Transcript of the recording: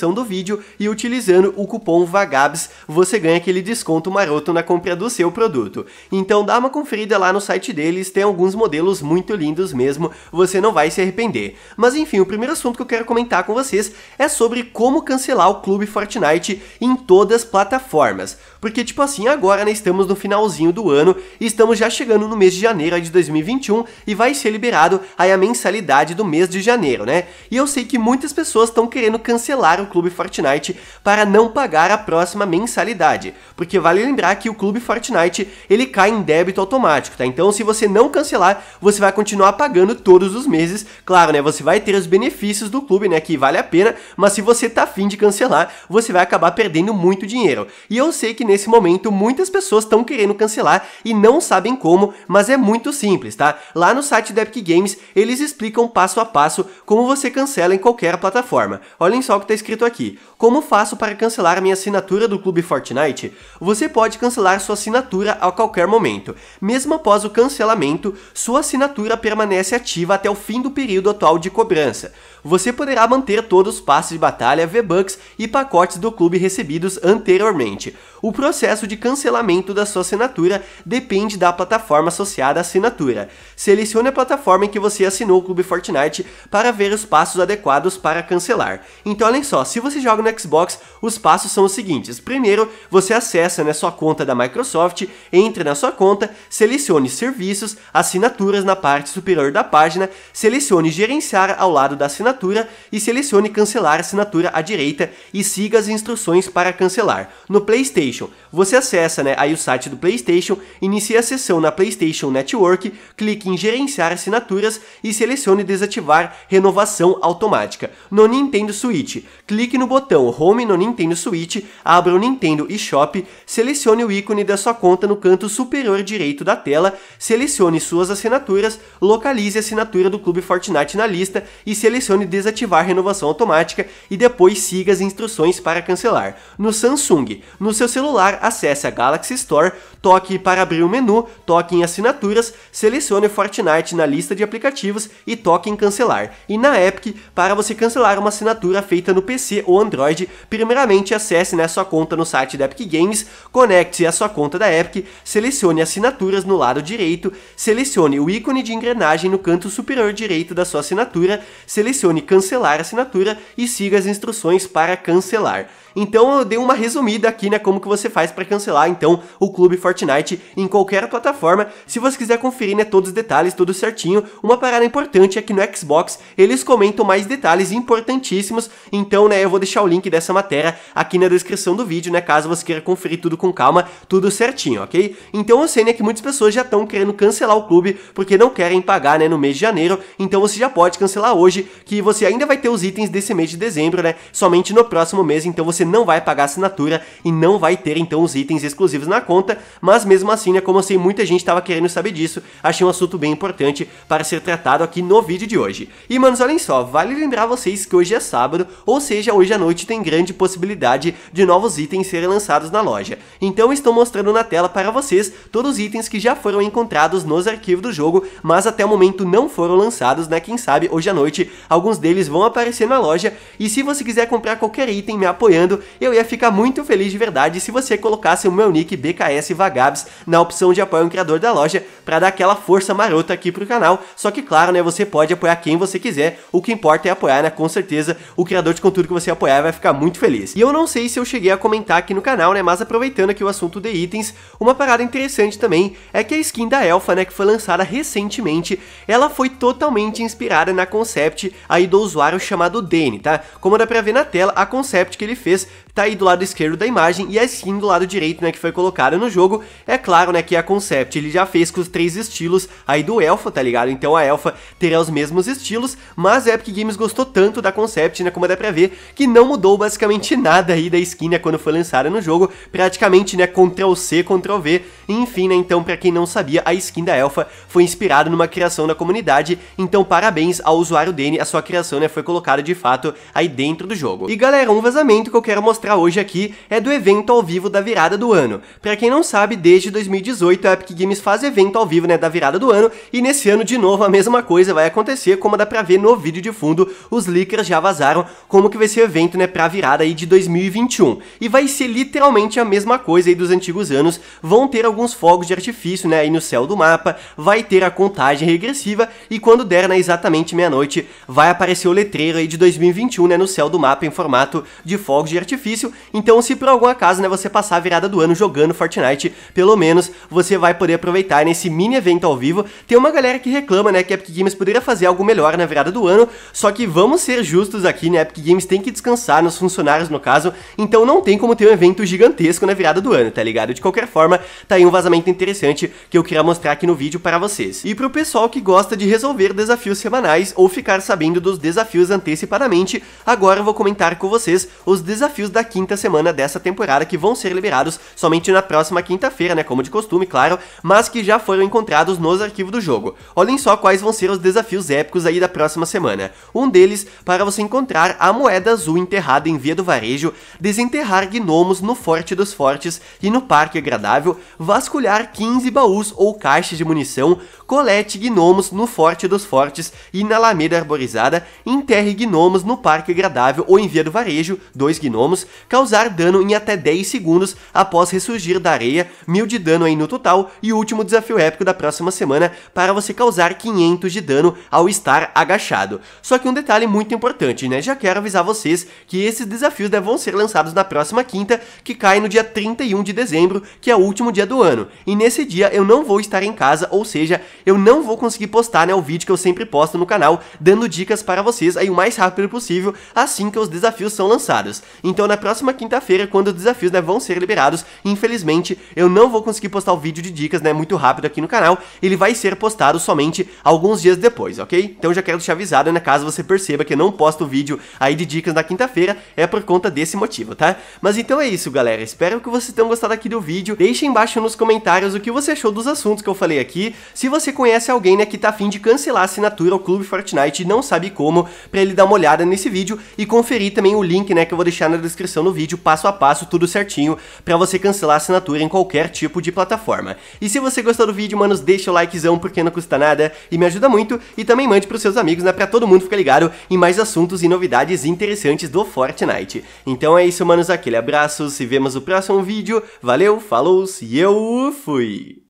descrição do vídeo e utilizando o cupom VAGABS você ganha aquele desconto maroto na compra do seu produto. Então dá uma conferida lá no site deles, tem alguns modelos muito lindos mesmo, você não vai se arrepender. Mas enfim, o primeiro assunto que eu quero comentar com vocês é sobre como cancelar o Clube Fortnite em todas as plataformas. Porque tipo assim, agora né, estamos no finalzinho do ano, estamos já chegando no mês de janeiro de 2021 e vai ser liberado aí a mensalidade do mês de janeiro, né? E eu sei que muitas pessoas estão querendo cancelar o Clube Fortnite para não pagar a próxima mensalidade, porque vale lembrar que o Clube Fortnite ele cai em débito automático, tá? Então se você não cancelar, você vai continuar pagando todos os meses, claro, né? Você vai ter os benefícios do clube, né? Que vale a pena, mas se você tá afim de cancelar, você vai acabar perdendo muito dinheiro. E eu sei que nesse momento muitas pessoas estão querendo cancelar e não sabem como, mas é muito simples, tá? Lá no site da Epic Games eles explicam passo a passo como você cancela em qualquer plataforma. Olhem só o que tá escrito escrito aqui: Como faço para cancelar minha assinatura do Clube Fortnite? Você pode cancelar sua assinatura a qualquer momento. Mesmo após o cancelamento, sua assinatura permanece ativa até o fim do período atual de cobrança você poderá manter todos os passes de batalha, V-Bucks e pacotes do clube recebidos anteriormente. O processo de cancelamento da sua assinatura depende da plataforma associada à assinatura. Selecione a plataforma em que você assinou o Clube Fortnite para ver os passos adequados para cancelar. Então olhem só, se você joga no Xbox, os passos são os seguintes. Primeiro, você acessa né, sua conta da Microsoft, entre na sua conta, selecione Serviços, Assinaturas na parte superior da página, selecione Gerenciar ao lado da assinatura assinatura e selecione cancelar assinatura à direita e siga as instruções para cancelar. No PlayStation, você acessa né, aí o site do PlayStation, inicia a sessão na PlayStation Network, clique em gerenciar assinaturas e selecione desativar renovação automática. No Nintendo Switch, clique no botão Home no Nintendo Switch, abra o Nintendo eShop, selecione o ícone da sua conta no canto superior direito da tela, selecione suas assinaturas, localize a assinatura do Clube Fortnite na lista e selecione selecione desativar renovação automática e depois siga as instruções para cancelar. No Samsung, no seu celular, acesse a Galaxy Store, toque para abrir o menu, toque em assinaturas, selecione Fortnite na lista de aplicativos e toque em cancelar. E na Epic, para você cancelar uma assinatura feita no PC ou Android, primeiramente acesse né, sua conta no site da Epic Games, conecte se à sua conta da Epic, selecione assinaturas no lado direito, selecione o ícone de engrenagem no canto superior direito da sua assinatura, selecione Selecione cancelar assinatura e siga as instruções para cancelar. Então eu dei uma resumida aqui, né, como que você faz para cancelar então o Clube Fortnite em qualquer plataforma. Se você quiser conferir, né, todos os detalhes, tudo certinho. Uma parada importante é que no Xbox eles comentam mais detalhes importantíssimos. Então, né, eu vou deixar o link dessa matéria aqui na descrição do vídeo, né, caso você queira conferir tudo com calma, tudo certinho, ok? Então eu sei, né, que muitas pessoas já estão querendo cancelar o clube porque não querem pagar, né, no mês de janeiro. Então você já pode cancelar hoje, que você ainda vai ter os itens desse mês de dezembro, né, somente no próximo mês. Então você você não vai pagar assinatura e não vai ter então os itens exclusivos na conta, mas mesmo assim, né, como eu sei, muita gente estava querendo saber disso, achei um assunto bem importante para ser tratado aqui no vídeo de hoje. E manos, olhem só, vale lembrar vocês que hoje é sábado, ou seja, hoje à noite tem grande possibilidade de novos itens serem lançados na loja. Então estou mostrando na tela para vocês todos os itens que já foram encontrados nos arquivos do jogo, mas até o momento não foram lançados, né? Quem sabe hoje à noite alguns deles vão aparecer na loja. E se você quiser comprar qualquer item me apoiando, vendo, eu ia ficar muito feliz de verdade se você colocasse o meu nick BKS Vagabs na opção de apoio ao criador da loja para dar aquela força marota aqui pro canal. Só que claro, né, você pode apoiar quem você quiser, o que importa é apoiar, né, com certeza o criador de conteúdo que você apoiar vai ficar muito feliz. E eu não sei se eu cheguei a comentar aqui no canal, né, mas aproveitando aqui o assunto de itens, uma parada interessante também é que a skin da Elfa, né, que foi lançada recentemente, ela foi totalmente inspirada na concept aí do usuário chamado Dane, tá? Como dá pra ver na tela, a concept que ele fez tá aí do lado esquerdo da imagem e a é skin do lado direito, né, que foi colocada no jogo. É claro, né, que a Concept ele já fez com os três estilos aí do Elfa, tá ligado? Então a Elfa terá os mesmos estilos, mas a Epic Games gostou tanto da Concept, né, como dá pra ver, que não mudou basicamente nada aí da skin, né, quando foi lançada no jogo. Praticamente, né, Ctrl-C, Ctrl-V, enfim, né, então pra quem não sabia, a skin da Elfa foi inspirada numa criação da comunidade, então parabéns ao usuário dele, a sua criação, né, foi colocada de fato aí dentro do jogo. E galera, um vazamento que eu quero mostrar hoje aqui é do evento ao vivo da virada do ano. Para quem não sabe, desde 2018 a Epic Games faz evento ao vivo né, da virada do ano, e nesse ano de novo a mesma coisa vai acontecer, como dá pra ver no vídeo de fundo, os leakers já vazaram como que vai ser o evento né, pra virada aí de 2021. E vai ser literalmente a mesma coisa aí dos antigos anos, vão ter alguns fogos de artifício né, aí no céu do mapa, vai ter a contagem regressiva, e quando der né, exatamente meia-noite, vai aparecer o letreiro aí de 2021 né, no céu do mapa em formato de fogos de artifício. Então, se por algum acaso né, você passar a virada do ano jogando Fortnite, pelo menos você vai poder aproveitar nesse mini evento ao vivo. Tem uma galera que reclama né, que a Epic Games poderia fazer algo melhor na virada do ano, só que vamos ser justos aqui, né? A Epic Games tem que descansar nos funcionários, no caso, então não tem como ter um evento gigantesco na virada do ano, tá ligado? De qualquer forma, tá aí um vazamento interessante que eu queria mostrar aqui no vídeo para vocês. E pro pessoal que gosta de resolver desafios semanais ou ficar sabendo dos desafios antecipadamente, agora eu vou comentar com vocês os desafios desafios da quinta semana dessa temporada que vão ser liberados somente na próxima quinta-feira, né, como de costume, claro, mas que já foram encontrados nos arquivos do jogo. Olhem só quais vão ser os desafios épicos aí da próxima semana. Um deles para você encontrar a moeda azul enterrada em Via do Varejo, desenterrar gnomos no Forte dos Fortes e no Parque Agradável, vasculhar 15 baús ou caixas de munição, colete gnomos no Forte dos Fortes e na Alameda Arborizada, enterre gnomos no Parque Agradável ou em Via do Varejo, dois gnomos gnomos, causar dano em até 10 segundos após ressurgir da areia, mil de dano aí no total, e o último desafio épico da próxima semana para você causar 500 de dano ao estar agachado. Só que um detalhe muito importante, né? Já quero avisar vocês que esses desafios né, vão ser lançados na próxima quinta, que cai no dia 31 de dezembro, que é o último dia do ano. E nesse dia eu não vou estar em casa, ou seja, eu não vou conseguir postar né, o vídeo que eu sempre posto no canal, dando dicas para vocês aí o mais rápido possível, assim que os desafios são lançados. Então na próxima quinta-feira, quando os desafios né, vão ser liberados, infelizmente eu não vou conseguir postar o vídeo de dicas né, muito rápido aqui no canal, ele vai ser postado somente alguns dias depois, ok? Então já quero deixar avisado, né, caso você perceba que eu não posto o vídeo aí de dicas na quinta-feira, é por conta desse motivo, tá? Mas então é isso, galera, espero que vocês tenham gostado aqui do vídeo, deixe embaixo nos comentários o que você achou dos assuntos que eu falei aqui, se você conhece alguém né, que tá afim de cancelar a assinatura ao Clube Fortnite e não sabe como, pra ele dar uma olhada nesse vídeo e conferir também o link né, que eu vou deixar na descrição do vídeo, passo a passo, tudo certinho, para você cancelar a assinatura em qualquer tipo de plataforma. E se você gostou do vídeo, manos, deixa o likezão porque não custa nada e me ajuda muito, e também mande pros seus amigos, né, pra todo mundo ficar ligado em mais assuntos e novidades interessantes do Fortnite. Então é isso, manos, aquele abraço, se vemos no próximo vídeo, valeu, falou e eu fui!